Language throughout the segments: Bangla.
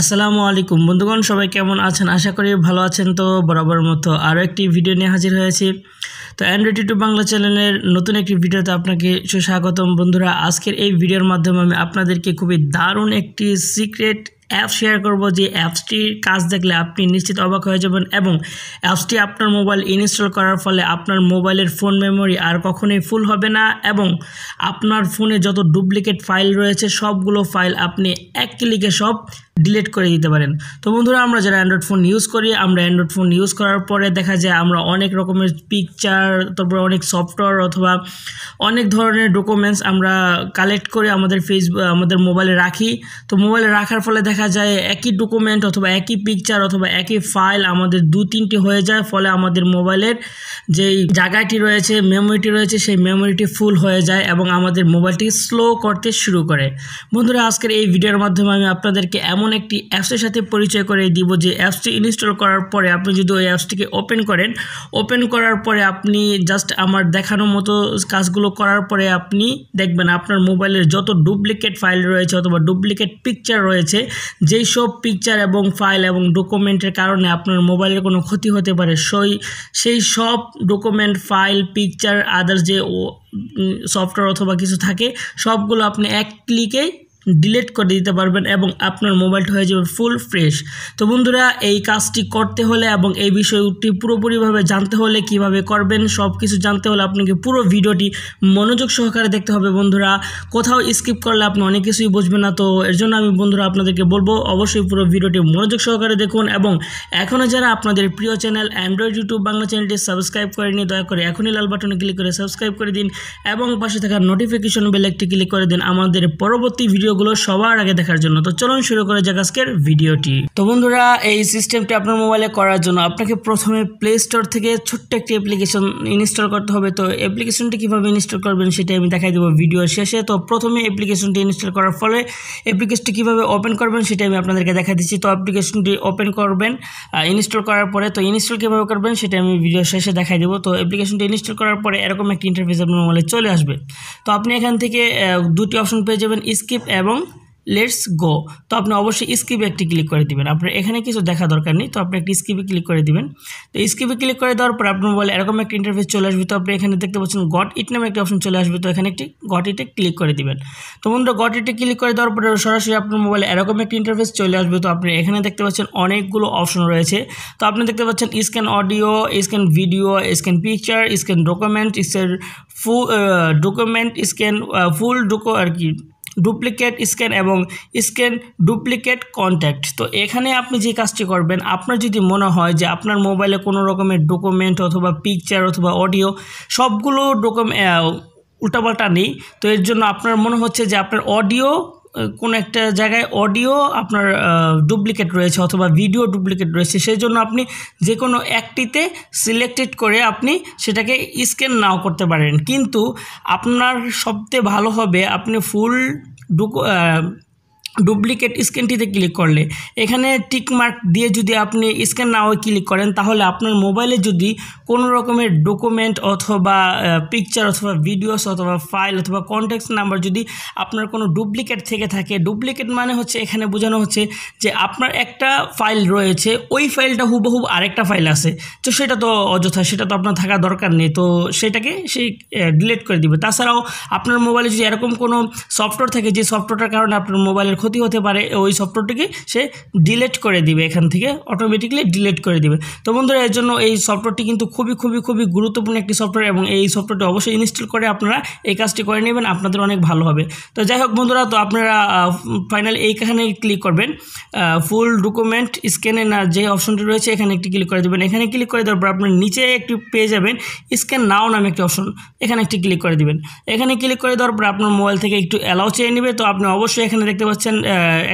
আসসালামু আলাইকুম বন্ধুগণ সবাই কেমন আছেন আশা করি ভালো আছেন তো বরাবর মতো আরও একটি ভিডিও নিয়ে হাজির হয়েছি তো অ্যান্ড্রয়েড টু বাংলা চ্যানেলের নতুন একটি ভিডিওতে আপনাকে সুস্বাগতম বন্ধুরা আজকের এই ভিডিওর মাধ্যমে আমি আপনাদেরকে খুবই দারুণ একটি সিক্রেট অ্যাপ শেয়ার করব যে অ্যাপসটির কাজ দেখলে আপনি নিশ্চিত অবাক হয়ে যাবেন এবং অ্যাপসটি আপনার মোবাইল ইনস্টল করার ফলে আপনার মোবাইলের ফোন মেমোরি আর কখনোই ফুল হবে না এবং আপনার ফোনে যত ডুপ্লিকেট ফাইল রয়েছে সবগুলো ফাইল আপনি এক ক্লিকে সব ডিলিট করে দিতে পারেন তো বন্ধুরা আমরা যারা অ্যান্ড্রয়েড ফোন ইউজ করি আমরা অ্যান্ড্রয়েড ফোন ইউজ করার পরে দেখা যায় আমরা অনেক রকমের পিকচার তারপরে অনেক সফটওয়্যার অথবা অনেক ধরনের ডকুমেন্টস আমরা কালেক্ট করে আমাদের ফেস আমাদের মোবাইলে রাখি তো মোবাইলে রাখার ফলে দেখা যায় একই ডকুমেন্ট অথবা একই পিকচার অথবা একই ফাইল আমাদের দু তিনটি হয়ে যায় ফলে আমাদের মোবাইলের যেই জায়গাটি রয়েছে মেমোরিটি রয়েছে সেই মেমোরিটি ফুল হয়ে যায় এবং আমাদের মোবাইলটি স্লো করতে শুরু করে বন্ধুরা আজকের এই ভিডিওর মাধ্যমে আমি আপনাদেরকে এমন এমন একটি অ্যাপসের সাথে পরিচয় করে দিব যে অ্যাপসটি ইনস্টল করার পরে আপনি যদি ওই অ্যাপসটিকে ওপেন করেন ওপেন করার পরে আপনি জাস্ট আমার দেখানো মতো কাজগুলো করার পরে আপনি দেখবেন আপনার মোবাইলের যত ডুপ্লিকেট ফাইল রয়েছে অথবা ডুপ্লিকেট পিকচার রয়েছে যেই সব পিকচার এবং ফাইল এবং ডকুমেন্টের কারণে আপনার মোবাইলের কোনো ক্ষতি হতে পারে সেই সেই সব ডকুমেন্ট ফাইল পিকচার আদার্স যে সফটওয়্যার অথবা কিছু থাকে সবগুলো আপনি এক ক্লিকেই ডিলেট করে দিতে পারবেন এবং আপনার মোবাইলটা হয়ে যাবে ফুল ফ্রেশ তো বন্ধুরা এই কাজটি করতে হলে এবং এই বিষয়টি পুরোপুরিভাবে জানতে হলে কিভাবে করবেন সব কিছু জানতে হলে আপনাকে পুরো ভিডিওটি মনোযোগ সহকারে দেখতে হবে বন্ধুরা কোথাও স্কিপ করলে আপনি অনেক কিছুই বুঝবেন না তো এর জন্য আমি বন্ধুরা আপনাদেরকে বলবো অবশ্যই পুরো ভিডিওটি মনোযোগ সহকারে দেখুন এবং এখনও যারা আপনাদের প্রিয় চ্যানেল অ্যান্ড্রয়েড ইউটিউব বাংলা চ্যানেলটি সাবস্ক্রাইব করেনি দয়া করে এখনই লাল বাটনে ক্লিক করে সাবস্ক্রাইব করে দিন এবং পাশে থাকা নোটিফিকেশন বেল একটি ক্লিক করে দিন আমাদের পরবর্তী ভিডিও ভিডিওগুলো সবার আগে দেখার জন্য তো চলুন শুরু করে যাক আজকের ভিডিওটি তো বন্ধুরা এই সিস্টেমটি আপনার মোবাইলে করার জন্য আপনাকে প্রথমে প্লে স্টোর থেকে ছোট্ট একটি অ্যাপ্লিকেশন ইনস্টল করতে হবে তো অ্যাপ্লিকেশনটি কীভাবে ইনস্টল করবেন সেটা আমি দেখাই দেবো ভিডিও শেষে তো প্রথমে অ্যাপ্লিকেশনটি ইনস্টল করার ফলে অ্যাপ্লিকেশনটি কীভাবে ওপেন করবেন সেটা আমি আপনাদেরকে দেখা দিচ্ছি তো অ্যাপ্লিকেশনটি ওপেন করবেন ইনস্টল করার পরে তো ইনস্টল কীভাবে করবেন সেটা আমি ভিডিও শেষে দেখাই দেবো তো অ্যাপ্লিকেশনটি ইনস্টল করার পরে এরকম একটি ইন্টারফেস আপনার মোবাইলে চলে আসবে তো আপনি এখান থেকে দুটি অপশন পেয়ে যাবেন স্কিপ এবং লেটস গো তো আপনি অবশ্যই স্কিপে একটি ক্লিক করে দিবেন আপনার এখানে কিছু দেখা দরকার নেই তো আপনি একটি স্কিপে ক্লিক করে দিবেন তো স্কিপে ক্লিক করে দেওয়ার পর আপনার মোবাইল এরকম একটি ইন্টারফেস চলে আসবে তো আপনি এখানে দেখতে পাচ্ছেন গট ইট নামে একটি অপশন চলে আসবে তো এখানে একটি গট ইটে ক্লিক করে দিবেন তো বন্ধুরা গট ইটে ক্লিক করে দেওয়ার পরে সরাসরি আপনার মোবাইলে এরকম একটি ইন্টারফেস চলে আসবে তো আপনি এখানে দেখতে পাচ্ছেন অনেকগুলো অপশন রয়েছে তো আপনি দেখতে পাচ্ছেন scan audio scan video scan picture scan document scan full document scan full ডকু আর কি ডুপ্লিকেট স্ক্যান এবং স্ক্যান ডুপ্লিকেট কন্ট্যাক্ট তো এখানে আপনি যে কাজটি করবেন আপনার যদি মনে হয় যে আপনার মোবাইলে কোনো রকমের ডকুমেন্ট অথবা পিকচার অথবা অডিও সবগুলো ডকুমেন্ট উল্টাপাল্টা নেই তো এর জন্য আপনার মনে হচ্ছে যে আপনার অডিও কোনো একটা জায়গায় অডিও আপনার ডুপ্লিকেট রয়েছে অথবা ভিডিও ডুপ্লিকেট রয়েছে সেই জন্য আপনি যে কোনো একটিতে সিলেক্টেড করে আপনি সেটাকে স্ক্যান নাও করতে পারেন কিন্তু আপনার সবচেয়ে ভালো হবে আপনি ফুল ডুকো ডুপ্লিকেট স্ক্যানটিতে ক্লিক করলে এখানে টিকমার্ক দিয়ে যদি আপনি স্ক্যান নাও ক্লিক করেন তাহলে আপনার মোবাইলে যদি কোনো রকমের ডকুমেন্ট অথবা পিকচার অথবা ভিডিওস অথবা ফাইল অথবা কন্ট্যাক্ট নাম্বার যদি আপনার কোনো ডুপ্লিকেট থেকে থাকে ডুপ্লিকেট মানে হচ্ছে এখানে বোঝানো হচ্ছে যে আপনার একটা ফাইল রয়েছে ওই ফাইলটা হুবহু আরেকটা ফাইল আছে তো সেটা তো অযথা সেটা তো আপনার থাকা দরকার নেই তো সেটাকে সেই ডিলিট করে দিবে তাছাড়াও আপনার মোবাইলে যদি এরকম কোনো সফটওয়্যার থাকে যে সফটওয়্যারটার কারণে আপনার মোবাইলের ক্ষতি হতে পারে ওই সফটওয়্যারটিকে সে ডিলেট করে দিবে এখান থেকে অটোমেটিকলি ডিলেট করে দিবে তো বন্ধুরা এর জন্য এই সফটওয়্যারটি কিন্তু খুবই খুবই খুবই গুরুত্বপূর্ণ একটি সফটওয়্যার এবং এই সফটওয়্যারটি অবশ্যই ইনস্টল করে আপনারা এই কাজটি করে নেবেন আপনাদের অনেক ভালো হবে তো যাই হোক বন্ধুরা তো আপনারা ফাইনাল এইখানে ক্লিক করবেন ফুল ডকুমেন্ট স্ক্যানে না যে অপশনটি রয়েছে এখানে একটি ক্লিক করে দেবেন এখানে ক্লিক করে দেওয়ার পর আপনার নিচে একটি পেয়ে যাবেন স্ক্যান নাও নামে একটি অপশন এখানে একটি ক্লিক করে দেবেন এখানে ক্লিক করে দেওয়ার পর আপনার মোবাইল থেকে একটু অ্যালাউ চেয়ে নেবে তো আপনি অবশ্যই এখানে দেখতে পাচ্ছেন অপশান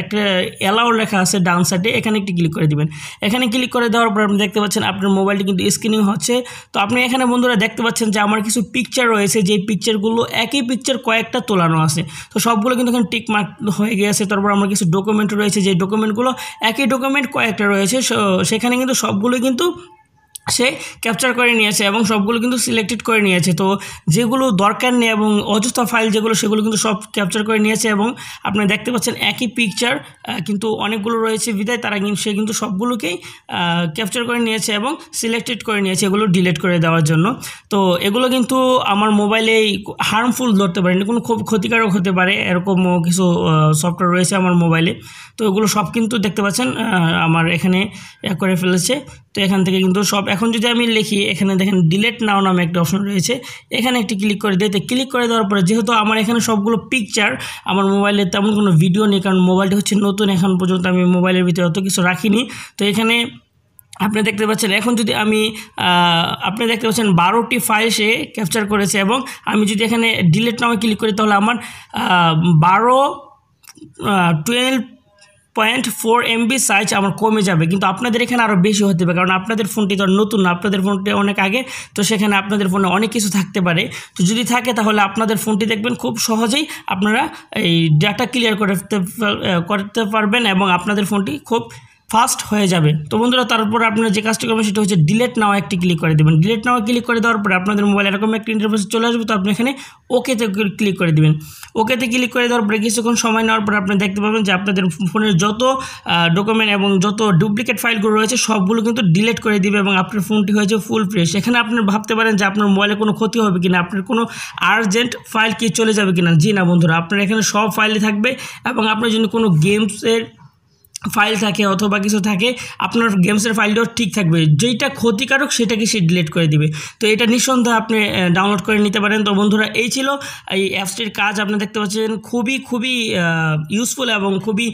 একটা অ্যালাউ লেখা আছে ডাউন সাইডে এখানে একটি ক্লিক করে দিবেন এখানে ক্লিক করে দেওয়ার পর আপনি দেখতে পাচ্ছেন আপনার মোবাইলটি কিন্তু স্ক্রিনিং হচ্ছে তো আপনি এখানে বন্ধুরা দেখতে পাচ্ছেন যে আমার কিছু পিকচার রয়েছে যে পিকচারগুলো একই পিকচার কয়েকটা তোলানো আছে তো সবগুলো কিন্তু এখানে টিক মার্ক হয়ে গিয়েছে তারপর আমার কিছু ডকুমেন্ট রয়েছে যে ডকুমেন্টগুলো একই ডকুমেন্ট কয়েকটা রয়েছে সেখানে কিন্তু সবগুলো কিন্তু সে ক্যাপচার করে নিয়েছে এবং সবগুলো কিন্তু সিলেক্টেড করে নিয়েছে তো যেগুলো দরকার নেই এবং অযথা ফাইল যেগুলো সেগুলো কিন্তু সব ক্যাপচার করে নিয়েছে এবং আপনারা দেখতে পাচ্ছেন একই পিকচার কিন্তু অনেকগুলো রয়েছে বিদায় তারা কিন্তু সে কিন্তু সবগুলোকেই ক্যাপচার করে নিয়েছে এবং সিলেক্টেড করে নিয়েছে এগুলো ডিলেট করে দেওয়ার জন্য তো এগুলো কিন্তু আমার মোবাইলেই হার্মফুল ধরতে পারেনি কোনো খুব ক্ষতিকারক হতে পারে এরকম কিছু সফটওয়্যার রয়েছে আমার মোবাইলে তো এগুলো সব কিন্তু দেখতে পাচ্ছেন আমার এখানে করে ফেলেছে তো এখান থেকে কিন্তু সব এখন যদি আমি লিখি এখানে দেখেন ডিলেট নাও নামে একটা অপশন রয়েছে এখানে একটি ক্লিক করে দিই ক্লিক করে দেওয়ার পরে যেহেতু আমার এখানে সবগুলো পিকচার আমার মোবাইলে তেমন কোনো ভিডিও নেই কারণ মোবাইলটি হচ্ছে নতুন এখন পর্যন্ত আমি মোবাইলের ভিতরে অত কিছু রাখিনি তো এখানে আপনি দেখতে পাচ্ছেন এখন যদি আমি আপনি দেখতে পাচ্ছেন বারোটি ফাইল সে ক্যাপচার করেছে এবং আমি যদি এখানে ডিলেট নামে ক্লিক করি তাহলে আমার বারো twelve point four MB size আমার কমে যাবে কিন্তু আপনাদের এখানে আরও বেশি হতে পারে কারণ আপনাদের ফোনটি তো নতুন না আপনাদের ফোনটি অনেক আগে তো সেখানে আপনাদের ফোনে অনেক কিছু থাকতে পারে তো যদি থাকে তাহলে আপনাদের ফোনটি দেখবেন খুব সহজেই আপনারা এই ডাটা ক্লিয়ার করতে করতে পারবেন এবং আপনাদের ফোনটি খুব ফার্স্ট হয়ে যাবে তো বন্ধুরা তারপর আপনারা যে কাজটি করবেন সেটা হচ্ছে ডিলেট নাও একটি ক্লিক করে দেবেন ডিলেট নাওয়া ক্লিক করে দেওয়ার পরে আপনাদের মোবাইল এরকম একটি ইন্টারফেস চলে আসবে তো আপনি এখানে ওকেতে ক্লিক করে দেবেন ওকেতে ক্লিক করে দেওয়ার পরে কিছুক্ষণ সময় নেওয়ার পরে আপনি দেখতে পাবেন যে আপনাদের ফোনের যত ডকুমেন্ট এবং যত ডুপ্লিকেট ফাইলগুলো রয়েছে সবগুলো কিন্তু ডিলেট করে দিবে এবং আপনার ফোনটি হয়েছে ফুল ফ্রেশ এখানে আপনি ভাবতে পারেন যে আপনার মোবাইলে কোনো ক্ষতি হবে কিনা আপনার কোনো আর্জেন্ট ফাইল কি চলে যাবে কিনা জি না বন্ধুরা আপনার এখানে সব ফাইলই থাকবে এবং আপনার জন্য কোনো গেমসের ফাইল থাকে অথবা কিছু থাকে আপনার গেমসের ফাইলটাও ঠিক থাকবে যেইটা ক্ষতিকারক সেটাকে সে ডিলিট করে দিবে তো এটা নিঃসন্দেহে আপনি ডাউনলোড করে নিতে পারেন তো বন্ধুরা এই ছিল এই অ্যাপসটির কাজ আপনি দেখতে পাচ্ছেন খুবই খুবই ইউজফুল এবং খুবই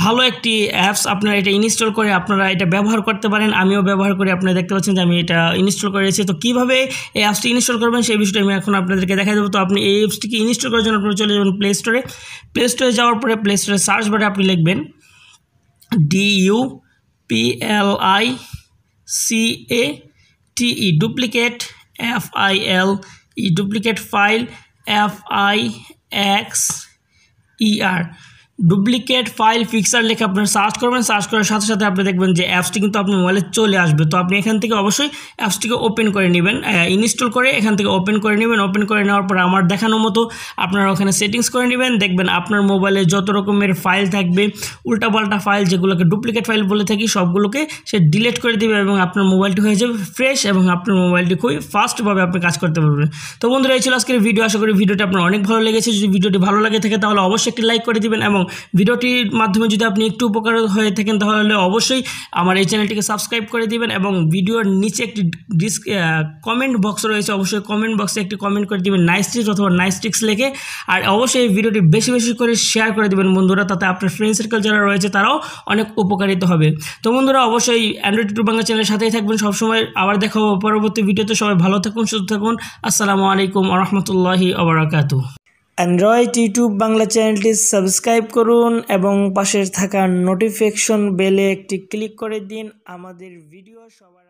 ভালো একটি অ্যাপস আপনারা এটা ইনস্টল করে আপনারা এটা ব্যবহার করতে পারেন আমিও ব্যবহার করে আপনারা দেখতে পাচ্ছেন যে আমি এটা ইনস্টল করে রেখেছি তো কীভাবে এই অ্যাপসটি ইনস্টল করবেন সেই বিষয়টা আমি এখন আপনাদেরকে দেখা দেবো তো আপনি এই অ্যাপসটিকে ইনস্টল করার জন্য আপনারা চলে যাবেন প্লে স্টোরে প্লে স্টোরে যাওয়ার পরে প্লে স্টোরে সার্চ বারে আপনি লিখবেন D U P L I C A T E duplicate F I L E duplicate file F I X E R duplicate file fixer লেখে আপনারা সার্চ করবেন সার্চ করার সাথে সাথে আপনি দেখবেন যে অ্যাপসটি কিন্তু আপনার মোবাইলে চলে আসবে তো আপনি এখান থেকে অবশ্যই অ্যাপসটিকে ওপেন করে নেবেন ইনস্টল করে এখান থেকে ওপেন করে নেবেন ওপেন করে নেওয়ার পর আমার দেখানোর মতো আপনারা ওখানে সেটিংস করে নেবেন দেখবেন আপনার মোবাইলে যত রকমের ফাইল থাকবে উল্টাপাল্টা ফাইল যেগুলোকে ডুপ্লিকেট ফাইল বলে থাকি সবগুলোকে সে ডিলিট করে দেবে এবং আপনার মোবাইলটি হয়ে যাবে ফ্রেশ এবং আপনার মোবাইলটি খুবই ফাস্টভাবে আপনি কাজ করতে পারবেন তো বন্ধুরা এই ছিল আজকের ভিডিও আশা করি ভিডিওটি আপনার অনেক ভালো লেগেছে যদি ভিডিওটি ভালো লাগে থাকে তাহলে অবশ্যই একটি লাইক করে দিবেন এবং ভিডিওটির মাধ্যমে যদি আপনি একটু উপকার হয়ে থাকেন তাহলে অবশ্যই আমার এই চ্যানেলটিকে সাবস্ক্রাইব করে দিবেন এবং ভিডিওর নিচে একটি ডিস্ক কমেন্ট বক্স রয়েছে অবশ্যই কমেন্ট বক্সে একটি কমেন্ট করে দিবেন নাইস্ট্রিক্স অথবা নাইস্ট্রিক্স লেখে আর অবশ্যই এই ভিডিওটি বেশি বেশি করে শেয়ার করে দিবেন বন্ধুরা তাতে আপনার ফ্রেন্ড সার্কেল যারা রয়েছে তারাও অনেক উপকারিত হবে তো বন্ধুরা অবশ্যই অ্যান্ড্রয়েড টু বাংলা চ্যানেলের সাথেই থাকবেন সবসময় আবার দেখাবো পরবর্তী ভিডিওতে সবাই ভালো থাকুন সুস্থ থাকুন আসসালামু আলাইকুম রহমতুল্লাহি আবরাকাতু অ্যান্ড্রয়েড ইউটিউব বাংলা চ্যানেলটি সাবস্ক্রাইব করুন এবং পাশে থাকা নোটিফিকেশন বেলে একটি ক্লিক করে দিন আমাদের ভিডিও সবার